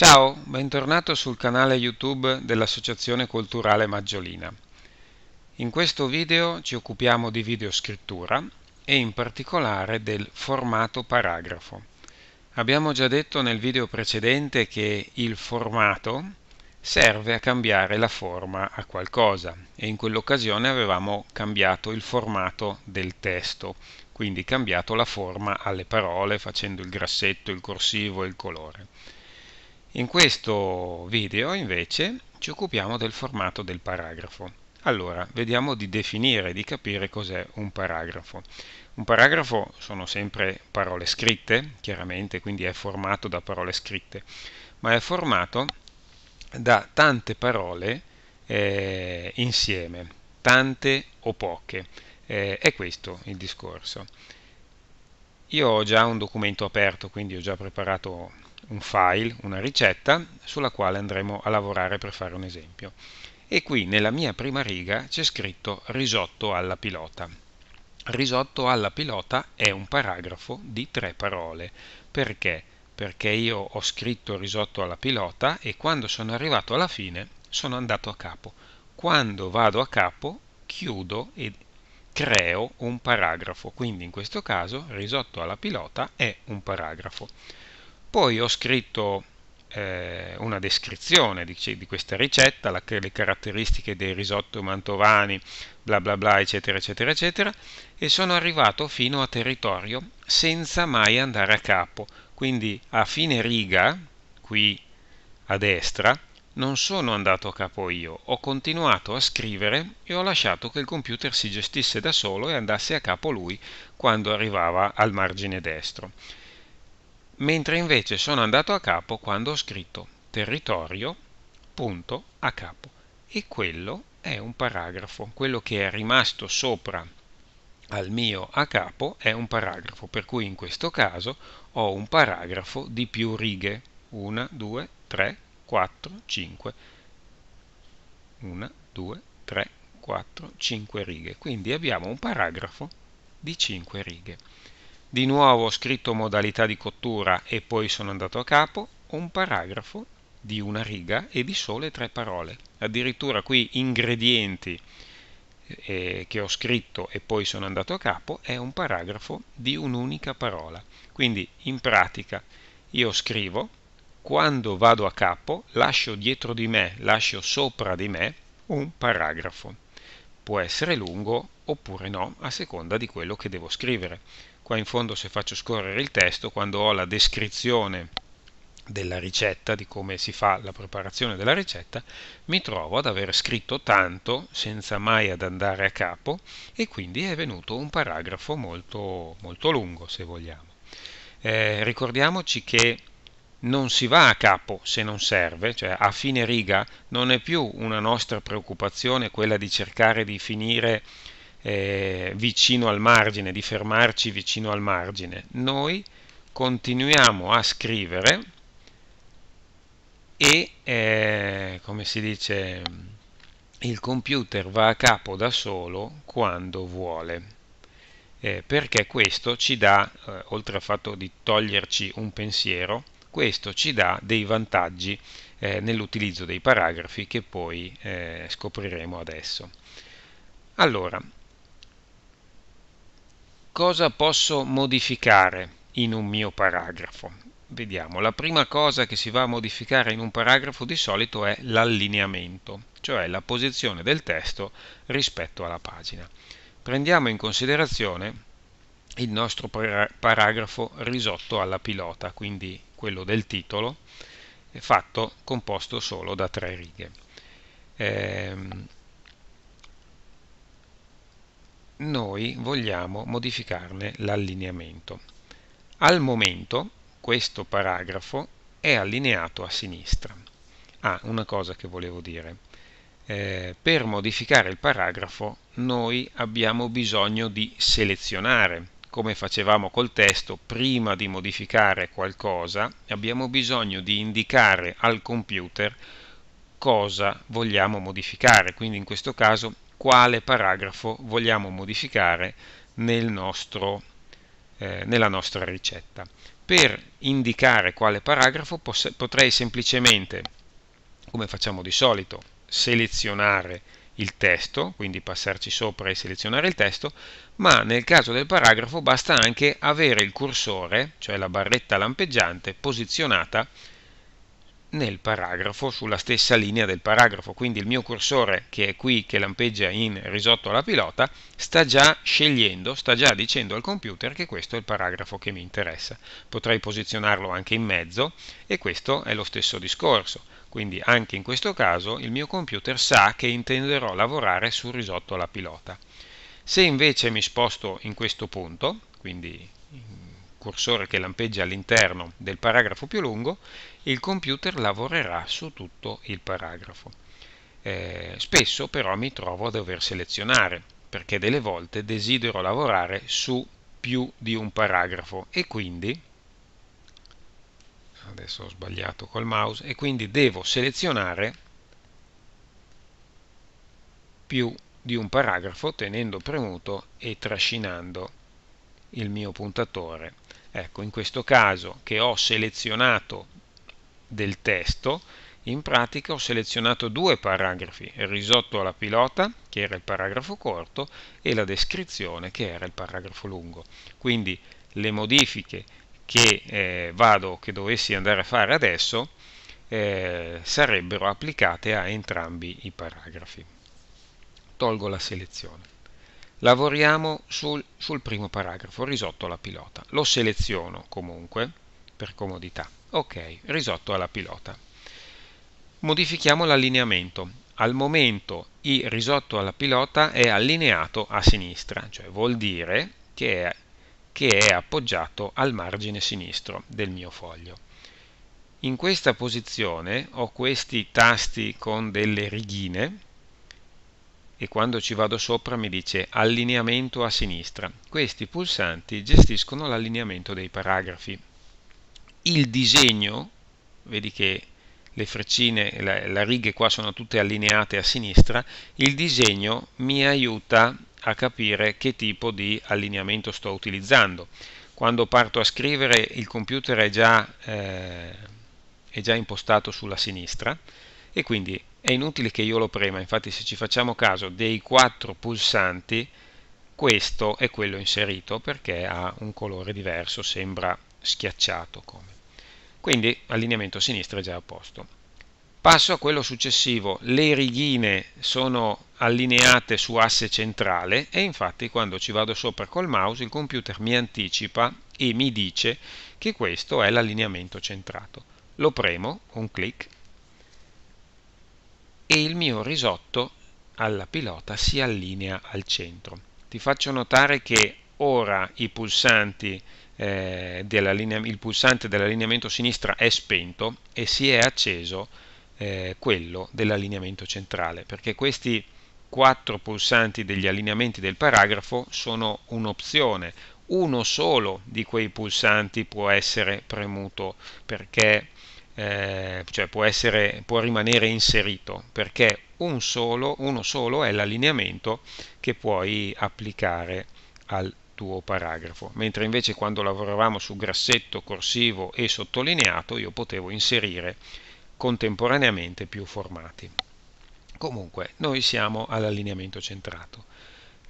Ciao, bentornato sul canale YouTube dell'Associazione Culturale Maggiolina. In questo video ci occupiamo di videoscrittura e in particolare del formato paragrafo. Abbiamo già detto nel video precedente che il formato serve a cambiare la forma a qualcosa e in quell'occasione avevamo cambiato il formato del testo, quindi cambiato la forma alle parole facendo il grassetto, il corsivo e il colore. In questo video invece ci occupiamo del formato del paragrafo. Allora, vediamo di definire e di capire cos'è un paragrafo. Un paragrafo sono sempre parole scritte, chiaramente, quindi è formato da parole scritte, ma è formato da tante parole eh, insieme, tante o poche. Eh, è questo il discorso. Io ho già un documento aperto, quindi ho già preparato un file, una ricetta sulla quale andremo a lavorare per fare un esempio. E qui nella mia prima riga c'è scritto risotto alla pilota. Risotto alla pilota è un paragrafo di tre parole. Perché? Perché io ho scritto risotto alla pilota e quando sono arrivato alla fine sono andato a capo. Quando vado a capo chiudo e creo un paragrafo. Quindi in questo caso risotto alla pilota è un paragrafo. Poi ho scritto eh, una descrizione di, di questa ricetta, la, le caratteristiche dei risotto mantovani, bla bla bla, eccetera, eccetera, eccetera, e sono arrivato fino a territorio senza mai andare a capo. Quindi a fine riga, qui a destra, non sono andato a capo io, ho continuato a scrivere e ho lasciato che il computer si gestisse da solo e andasse a capo lui quando arrivava al margine destro mentre invece sono andato a capo quando ho scritto territorio, punto, a capo. E quello è un paragrafo, quello che è rimasto sopra al mio a capo è un paragrafo, per cui in questo caso ho un paragrafo di più righe. 1, 2, 3, 4, 5. 1, 2, 3, 4, 5 righe. Quindi abbiamo un paragrafo di 5 righe. Di nuovo ho scritto modalità di cottura e poi sono andato a capo, un paragrafo di una riga e di sole tre parole. Addirittura qui ingredienti eh, che ho scritto e poi sono andato a capo è un paragrafo di un'unica parola. Quindi in pratica io scrivo, quando vado a capo lascio dietro di me, lascio sopra di me un paragrafo. Può essere lungo oppure no, a seconda di quello che devo scrivere qua in fondo se faccio scorrere il testo quando ho la descrizione della ricetta, di come si fa la preparazione della ricetta, mi trovo ad aver scritto tanto senza mai ad andare a capo e quindi è venuto un paragrafo molto, molto lungo se vogliamo. Eh, ricordiamoci che non si va a capo se non serve, cioè a fine riga non è più una nostra preoccupazione quella di cercare di finire eh, vicino al margine, di fermarci vicino al margine. Noi continuiamo a scrivere e, eh, come si dice, il computer va a capo da solo quando vuole. Eh, perché questo ci dà, eh, oltre al fatto di toglierci un pensiero, questo ci dà dei vantaggi eh, nell'utilizzo dei paragrafi che poi eh, scopriremo adesso. Allora, cosa posso modificare in un mio paragrafo? Vediamo, la prima cosa che si va a modificare in un paragrafo di solito è l'allineamento, cioè la posizione del testo rispetto alla pagina. Prendiamo in considerazione il nostro paragrafo risotto alla pilota, quindi quello del titolo, fatto composto solo da tre righe. Ehm, noi vogliamo modificarne l'allineamento. Al momento questo paragrafo è allineato a sinistra. Ah, una cosa che volevo dire. Eh, per modificare il paragrafo noi abbiamo bisogno di selezionare, come facevamo col testo, prima di modificare qualcosa abbiamo bisogno di indicare al computer cosa vogliamo modificare, quindi in questo caso quale paragrafo vogliamo modificare nel nostro, eh, nella nostra ricetta. Per indicare quale paragrafo potrei semplicemente, come facciamo di solito, selezionare il testo, quindi passarci sopra e selezionare il testo, ma nel caso del paragrafo basta anche avere il cursore, cioè la barretta lampeggiante, posizionata nel paragrafo, sulla stessa linea del paragrafo. Quindi il mio cursore che è qui, che lampeggia in risotto alla pilota, sta già scegliendo, sta già dicendo al computer che questo è il paragrafo che mi interessa. Potrei posizionarlo anche in mezzo e questo è lo stesso discorso. Quindi anche in questo caso il mio computer sa che intenderò lavorare sul risotto alla pilota. Se invece mi sposto in questo punto, quindi cursore che lampeggia all'interno del paragrafo più lungo, il computer lavorerà su tutto il paragrafo. Eh, spesso però mi trovo a dover selezionare, perché delle volte desidero lavorare su più di un paragrafo e quindi adesso ho sbagliato col mouse e quindi devo selezionare più di un paragrafo tenendo premuto e trascinando il mio puntatore Ecco, in questo caso che ho selezionato del testo, in pratica ho selezionato due paragrafi, il risotto alla pilota, che era il paragrafo corto, e la descrizione, che era il paragrafo lungo. Quindi le modifiche che, eh, vado, che dovessi andare a fare adesso eh, sarebbero applicate a entrambi i paragrafi. Tolgo la selezione. Lavoriamo sul, sul primo paragrafo, risotto alla pilota. Lo seleziono comunque per comodità. Ok, risotto alla pilota. Modifichiamo l'allineamento. Al momento il risotto alla pilota è allineato a sinistra, cioè vuol dire che è, che è appoggiato al margine sinistro del mio foglio. In questa posizione ho questi tasti con delle righine e quando ci vado sopra mi dice allineamento a sinistra. Questi pulsanti gestiscono l'allineamento dei paragrafi. Il disegno, vedi che le freccine, la, la righe qua sono tutte allineate a sinistra, il disegno mi aiuta a capire che tipo di allineamento sto utilizzando. Quando parto a scrivere il computer è già, eh, è già impostato sulla sinistra e quindi è inutile che io lo prema, infatti se ci facciamo caso dei quattro pulsanti, questo è quello inserito perché ha un colore diverso, sembra schiacciato come. Quindi allineamento a sinistra è già a posto. Passo a quello successivo, le righine sono allineate su asse centrale e infatti quando ci vado sopra col mouse il computer mi anticipa e mi dice che questo è l'allineamento centrato. Lo premo, un clic, e il mio risotto alla pilota si allinea al centro. Ti faccio notare che ora i pulsanti eh, linea, il pulsante dell'allineamento sinistra è spento e si è acceso eh, quello dell'allineamento centrale perché questi quattro pulsanti degli allineamenti del paragrafo sono un'opzione uno solo di quei pulsanti può essere premuto perché eh, cioè può, essere, può rimanere inserito perché un solo, uno solo è l'allineamento che puoi applicare al tuo paragrafo, mentre invece quando lavoravamo su grassetto, corsivo e sottolineato io potevo inserire contemporaneamente più formati. Comunque, noi siamo all'allineamento centrato.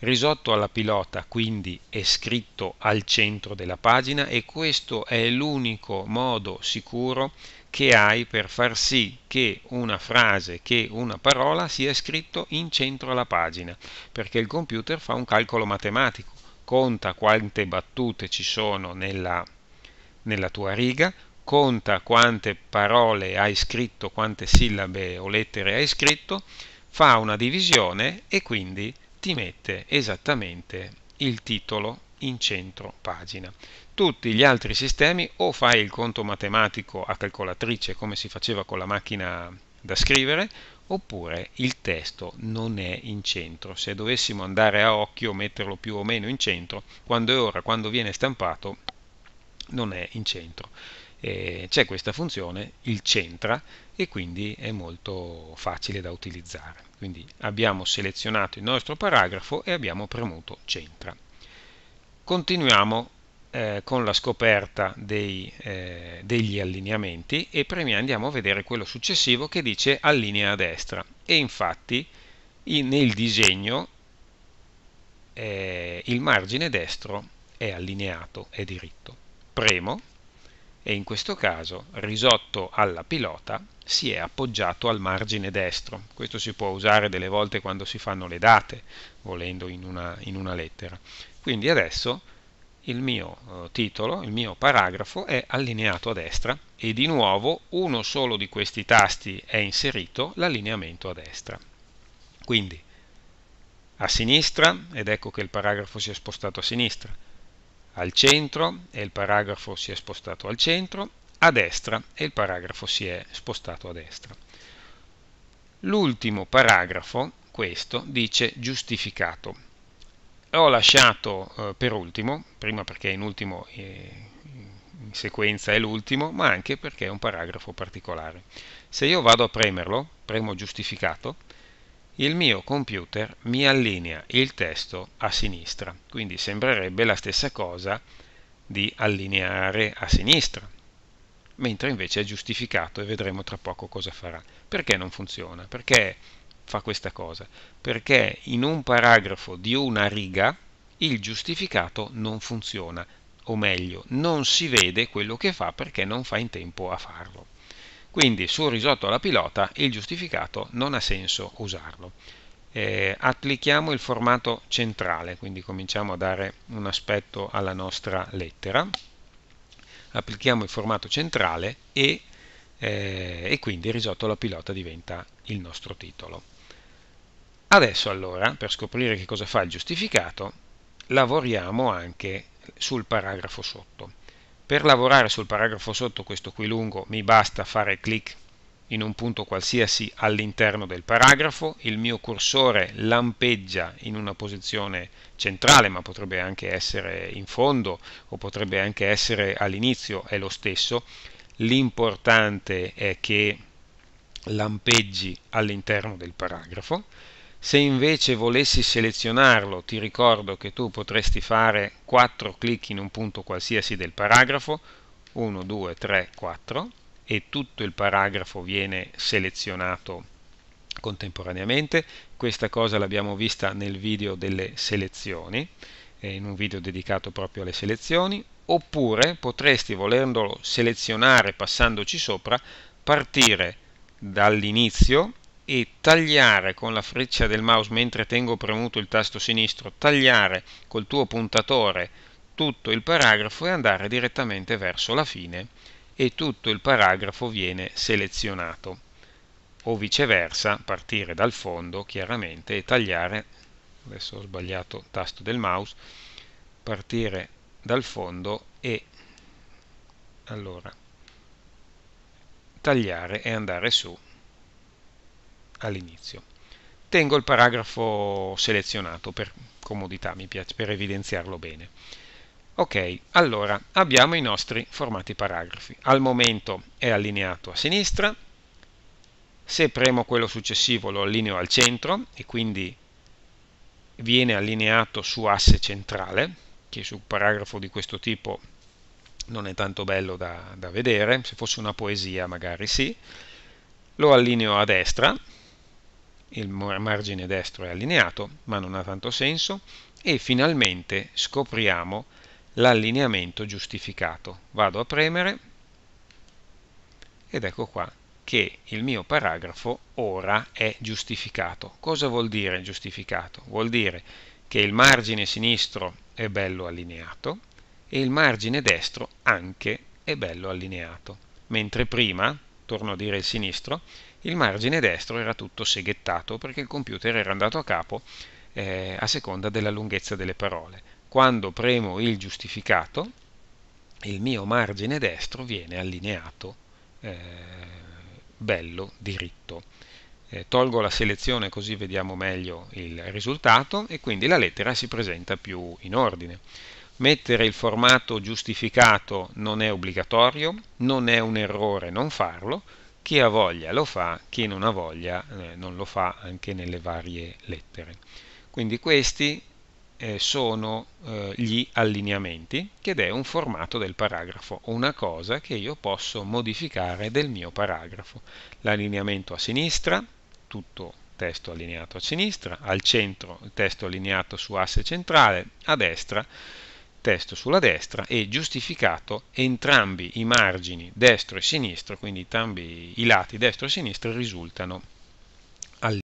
Risotto alla pilota quindi è scritto al centro della pagina e questo è l'unico modo sicuro che hai per far sì che una frase, che una parola sia scritto in centro alla pagina, perché il computer fa un calcolo matematico, conta quante battute ci sono nella, nella tua riga, conta quante parole hai scritto, quante sillabe o lettere hai scritto, fa una divisione e quindi ti mette esattamente il titolo in centro pagina. Tutti gli altri sistemi o fai il conto matematico a calcolatrice come si faceva con la macchina da scrivere oppure il testo non è in centro. Se dovessimo andare a occhio, metterlo più o meno in centro, quando è ora, quando viene stampato, non è in centro. c'è questa funzione, il centra, e quindi è molto facile da utilizzare. Quindi abbiamo selezionato il nostro paragrafo e abbiamo premuto centra. Continuiamo eh, con la scoperta dei, eh, degli allineamenti e prima andiamo a vedere quello successivo che dice allinea a destra e infatti in, nel disegno eh, il margine destro è allineato, è diritto. Premo e in questo caso risotto alla pilota si è appoggiato al margine destro. Questo si può usare delle volte quando si fanno le date, volendo in una, in una lettera. Quindi adesso il mio eh, titolo, il mio paragrafo è allineato a destra e di nuovo uno solo di questi tasti è inserito, l'allineamento a destra. Quindi a sinistra, ed ecco che il paragrafo si è spostato a sinistra, al centro e il paragrafo si è spostato al centro, a destra e il paragrafo si è spostato a destra. L'ultimo paragrafo, questo, dice giustificato ho lasciato eh, per ultimo, prima perché in ultimo eh, in sequenza è l'ultimo, ma anche perché è un paragrafo particolare. Se io vado a premerlo, premo giustificato, il mio computer mi allinea il testo a sinistra, quindi sembrerebbe la stessa cosa di allineare a sinistra, mentre invece è giustificato e vedremo tra poco cosa farà. Perché non funziona? Perché fa questa cosa? Perché in un paragrafo di una riga il giustificato non funziona, o meglio, non si vede quello che fa perché non fa in tempo a farlo. Quindi sul risotto alla pilota il giustificato non ha senso usarlo. Eh, applichiamo il formato centrale, quindi cominciamo a dare un aspetto alla nostra lettera. Applichiamo il formato centrale e, eh, e quindi il risotto alla pilota diventa il nostro titolo. Adesso allora, per scoprire che cosa fa il giustificato, lavoriamo anche sul paragrafo sotto. Per lavorare sul paragrafo sotto, questo qui lungo, mi basta fare clic in un punto qualsiasi all'interno del paragrafo, il mio cursore lampeggia in una posizione centrale, ma potrebbe anche essere in fondo o potrebbe anche essere all'inizio, è lo stesso. L'importante è che lampeggi all'interno del paragrafo se invece volessi selezionarlo, ti ricordo che tu potresti fare 4 clicchi in un punto qualsiasi del paragrafo, 1, 2, 3, 4, e tutto il paragrafo viene selezionato contemporaneamente. Questa cosa l'abbiamo vista nel video delle selezioni, eh, in un video dedicato proprio alle selezioni, oppure potresti volendolo selezionare passandoci sopra, partire dall'inizio e tagliare con la freccia del mouse mentre tengo premuto il tasto sinistro, tagliare col tuo puntatore tutto il paragrafo e andare direttamente verso la fine e tutto il paragrafo viene selezionato o viceversa partire dal fondo chiaramente e tagliare adesso ho sbagliato il tasto del mouse partire dal fondo e allora tagliare e andare su all'inizio. Tengo il paragrafo selezionato per comodità, mi piace, per evidenziarlo bene. Ok, allora abbiamo i nostri formati paragrafi. Al momento è allineato a sinistra, se premo quello successivo lo allineo al centro e quindi viene allineato su asse centrale, che su un paragrafo di questo tipo non è tanto bello da, da vedere, se fosse una poesia magari sì. Lo allineo a destra il margine destro è allineato, ma non ha tanto senso, e finalmente scopriamo l'allineamento giustificato. Vado a premere ed ecco qua che il mio paragrafo ora è giustificato. Cosa vuol dire giustificato? Vuol dire che il margine sinistro è bello allineato e il margine destro anche è bello allineato. Mentre prima, torno a dire il sinistro, il margine destro era tutto seghettato perché il computer era andato a capo eh, a seconda della lunghezza delle parole. Quando premo il giustificato, il mio margine destro viene allineato eh, bello diritto. Eh, tolgo la selezione così vediamo meglio il risultato e quindi la lettera si presenta più in ordine. Mettere il formato giustificato non è obbligatorio, non è un errore non farlo, chi ha voglia lo fa, chi non ha voglia eh, non lo fa anche nelle varie lettere. Quindi questi eh, sono eh, gli allineamenti, che è un formato del paragrafo, una cosa che io posso modificare del mio paragrafo. L'allineamento a sinistra, tutto testo allineato a sinistra, al centro il testo allineato su asse centrale, a destra testo sulla destra e giustificato entrambi i margini destro e sinistro, quindi entrambi i lati destro e sinistro risultano